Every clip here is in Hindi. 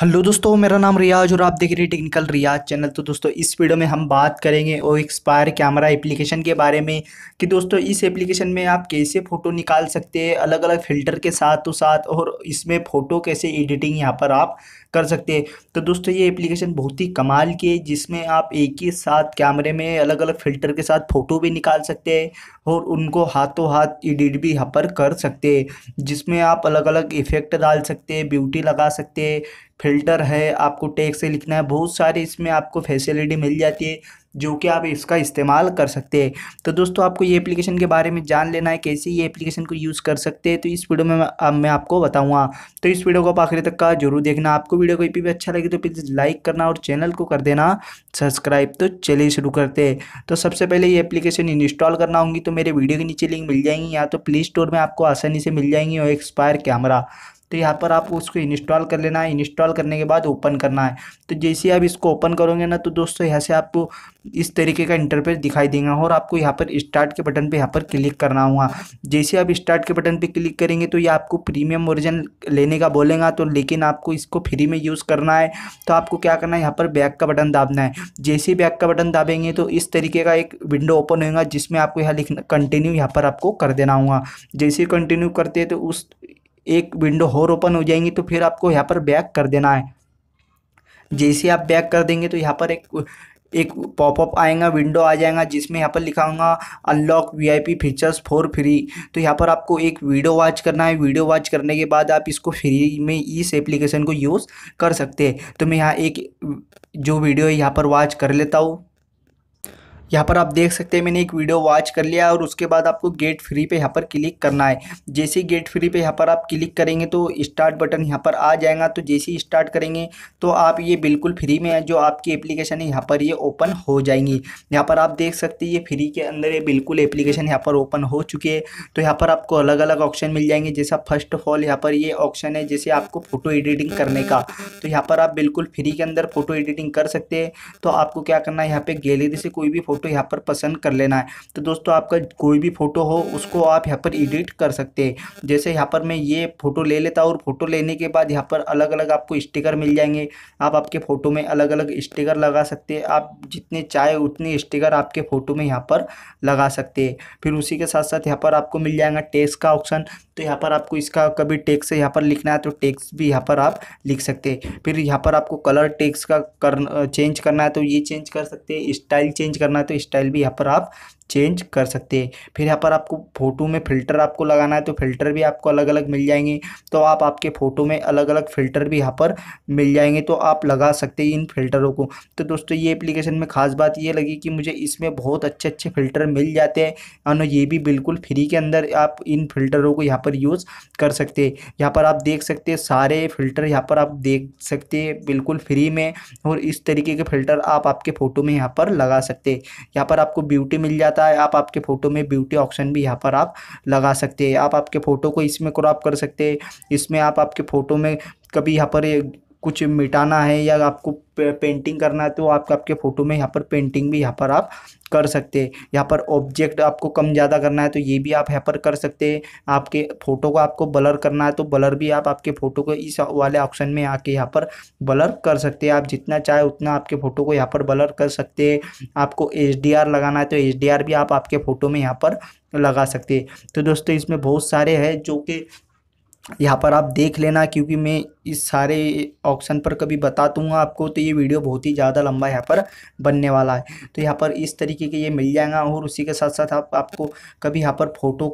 हेलो दोस्तों मेरा नाम रियाज और आप देख रहे हैं टेक्निकल रियाज चैनल तो दोस्तों इस वीडियो में हम बात करेंगे ओ एक्सपायर कैमरा एप्लीकेशन के बारे में कि दोस्तों इस एप्लीकेशन में आप कैसे फ़ोटो निकाल सकते हैं अलग अलग फ़िल्टर के साथ तो साथ और इसमें फ़ोटो कैसे एडिटिंग यहाँ पर आप कर सकते हैं तो दोस्तों ये एप्लीकेशन बहुत ही कमाल की है जिसमें आप एक ही साथ कैमरे में अलग अलग फ़िल्टर के साथ फ़ोटो भी निकाल सकते हैं और उनको हाथों हाथ एडिट भी यहाँ पर कर सकते हैं जिसमें आप अलग अलग इफ़ेक्ट डाल सकते हैं ब्यूटी लगा सकते हैं फ़िल्टर है आपको टैग से लिखना है बहुत सारी इसमें आपको फैसिलिटी मिल जाती है जो कि आप इसका इस्तेमाल कर सकते हैं तो दोस्तों आपको ये एप्लीकेशन के बारे में जान लेना है कैसे ये एप्लीकेशन को यूज़ कर सकते हैं तो इस वीडियो में मैं, मैं आपको बताऊंगा तो इस वीडियो को आप आखिर तक का जरूर देखना आपको वीडियो कोई भी अच्छा लगे तो प्लीज़ लाइक करना और चैनल को कर देना सब्सक्राइब तो चलिए शुरू करते तो सबसे पहले ये एप्लीकेशन इंस्टॉल करना होंगी तो मेरे वीडियो के नीचे लिंक मिल जाएंगी या तो प्ले स्टोर में आपको आसानी से मिल जाएंगी और एक्सपायर कैमरा तो यहाँ पर आपको उसको इंस्टॉल कर लेना है इंस्टॉल करने के बाद ओपन करना है तो जैसे आप इसको ओपन करोगे ना तो दोस्तों यहाँ से आपको इस तरीके का इंटरफेस दिखाई देगा और आपको यहाँ पर स्टार्ट के बटन पे यहाँ पर क्लिक करना होगा जैसे आप स्टार्ट के बटन पे क्लिक करेंगे तो ये आपको प्रीमियम वर्जन लेने का बोलेगा तो लेकिन आपको इसको फ्री में यूज़ करना है तो आपको क्या करना है यहाँ पर बैक का बटन दाबना है जैसे बैक का बटन दाबेंगे तो इस तरीके का एक विंडो ओपन होगा जिसमें आपको यहाँ लिखना कंटिन्यू यहाँ पर आपको कर देना होगा जैसे कंटिन्यू करते हैं तो उस एक विंडो और ओपन हो जाएंगी तो फिर आपको यहाँ पर बैक कर देना है जैसे आप बैक कर देंगे तो यहाँ पर एक एक पॉपअप आएगा विंडो आ जाएगा जिसमें यहाँ पर लिखा होगा unlock VIP features for free तो यहाँ पर आपको एक वीडियो वॉच करना है वीडियो वॉच करने के बाद आप इसको फ्री में इस एप्लीकेशन को यूज़ कर सकते हैं तो मैं यहाँ एक जो वीडियो है यहाँ पर वॉच कर लेता हूँ यहाँ पर आप देख सकते हैं मैंने एक वीडियो वॉच कर लिया और उसके बाद आपको गेट फ्री पे यहाँ पर क्लिक करना है जैसे गेट फ्री पे यहाँ पर आप क्लिक करेंगे तो स्टार्ट बटन यहाँ पर आ जाएगा तो जैसे ही स्टार्ट करेंगे तो आप ये बिल्कुल फ्री में है जो आपकी एप्लीकेशन है यहाँ पर ये ओपन हो जाएंगी यहाँ पर आप देख सकते हैं ये फ्री के अंदर ये बिल्कुल एप्लीकेशन यहाँ पर ओपन हो चुकी है तो यहाँ पर आपको अलग अलग ऑप्शन मिल जाएंगे जैसा फर्स्ट ऑफ ऑल यहाँ पर ये ऑप्शन है जैसे आपको फ़ोटो एडिटिंग करने का तो यहाँ पर आप बिल्कुल फ्री के अंदर फ़ोटो एडिटिंग कर सकते हैं तो आपको क्या करना है यहाँ पर गैलरी से कोई भी फोटो फ़ोटो यहाँ पर पसंद कर लेना है तो दोस्तों आपका कोई भी फ़ोटो हो उसको आप यहाँ पर एडिट कर सकते हैं जैसे यहाँ पर मैं ये फ़ोटो ले लेता हूँ और फ़ोटो लेने के बाद यहाँ पर अलग अलग आपको स्टिकर मिल जाएंगे आप आपके फ़ोटो में अलग अलग स्टिकर लगा सकते हैं आप जितने चाहे उतने स्टिकर आपके फ़ोटो में यहाँ पर लगा सकते हैं फिर उसी के साथ साथ यहाँ पर आपको मिल जाएगा टेस्ट का ऑप्शन तो यहाँ पर आपको इसका कभी टेक्स यहाँ पर लिखना है तो टेक्स भी यहाँ पर आप लिख सकते हैं फिर यहाँ पर आपको कलर टेक्स का कर चेंज करना है तो ये चेंज कर सकते हैं स्टाइल चेंज करना है तो स्टाइल भी यहाँ पर आप चेंज कर सकते हैं फिर यहाँ पर आपको फ़ोटो में फ़िल्टर आपको लगाना है तो फ़िल्टर भी आपको अलग अलग मिल जाएंगे तो आप आपके फ़ोटो में अलग अलग फ़िल्टर भी यहाँ पर मिल जाएंगे तो आप लगा सकते हैं इन फ़िल्टरों को तो दोस्तों ये एप्लीकेशन में ख़ास बात ये लगी कि मुझे इसमें बहुत अच्छे अच्छे फ़िल्टर मिल जाते हैं और ये भी बिल्कुल फ्री के अंदर आप इन फ़िल्टरों को यहाँ पर यूज़ कर सकते हैं यहाँ पर आप देख सकते हैं सारे फ़िल्टर यहाँ पर आप देख सकते हैं बिल्कुल फ्री में और इस तरीके के फ़िल्टर आप आपके फ़ोटो में यहाँ पर लगा सकते हैं यहाँ पर आपको ब्यूटी मिल जाता आता है आप आपके फ़ोटो में ब्यूटी ऑप्शन भी यहाँ पर आप लगा सकते हैं आप आपके फ़ोटो को इसमें क्रॉप कर सकते हैं इसमें आप आपके फ़ोटो में कभी यहाँ पर कुछ मिटाना है या आपको पेंटिंग करना है तो आप आपके फ़ोटो में यहाँ पर पेंटिंग भी यहाँ पर आप कर सकते हैं यहाँ पर ऑब्जेक्ट आपको कम ज़्यादा करना है तो ये भी आप यहाँ पर कर सकते हैं आपके फ़ोटो को आपको ब्लर करना है तो ब्लर भी आप आपके फ़ोटो को इस वाले ऑप्शन में आके यहाँ पर ब्लर कर सकते हैं आप जितना चाहे उतना आपके फ़ोटो को यहाँ पर ब्लर कर सकते हैं आपको एच लगाना है तो एच भी आप आपके फ़ोटो में यहाँ पर लगा सकते हैं तो दोस्तों इसमें बहुत सारे हैं जो कि यहाँ पर आप देख लेना क्योंकि मैं इस सारे ऑप्शन पर कभी बता दूँगा तो आपको तो ये वीडियो बहुत ही ज़्यादा लंबा यहाँ पर बनने वाला है तो यहाँ पर इस तरीके के ये मिल जाएगा और उसी के साथ साथ आप आपको कभी यहाँ पर फोटो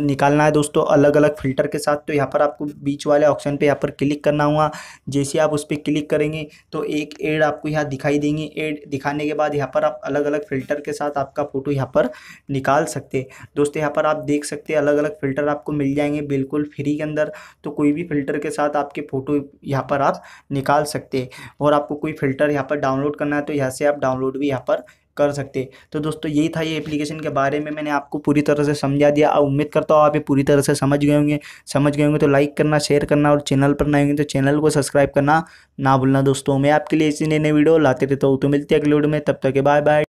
निकालना है दोस्तों अलग अलग फ़िल्टर के साथ तो यहाँ पर आपको बीच वाले ऑप्शन पर यहाँ पर क्लिक करना होगा जैसे आप उस पर क्लिक करेंगे तो एक एड आपको यहाँ दिखाई देंगे एड दिखाने के बाद यहाँ पर आप अलग अलग फ़िल्टर के साथ आपका फ़ोटो यहाँ पर निकाल सकते दोस्तों यहाँ पर आप देख सकते हैं अलग अलग फ़िल्टर आपको मिल जाएंगे बिल्कुल फ्री के अंदर तो कोई भी फ़िल्टर के साथ आपके फ़ोटो यहाँ पर आप निकाल सकते हैं और आपको कोई फ़िल्टर यहाँ पर डाउनलोड करना है तो यहाँ से आप डाउनलोड भी यहाँ पर कर सकते तो दोस्तों यही था ये एप्लीकेशन के बारे में मैंने आपको पूरी तरह से समझा दिया और उम्मीद करता हूँ आप ये पूरी तरह से समझ गए होंगे समझ गए होंगे तो लाइक करना शेयर करना और चैनल पर नए होंगे तो चैनल को सब्सक्राइब करना ना भूलना दोस्तों मैं आपके लिए इसी नए नए वीडियो लाते रहता हूँ तो मिलती है अगले वीडियो में तब तक बाय बाय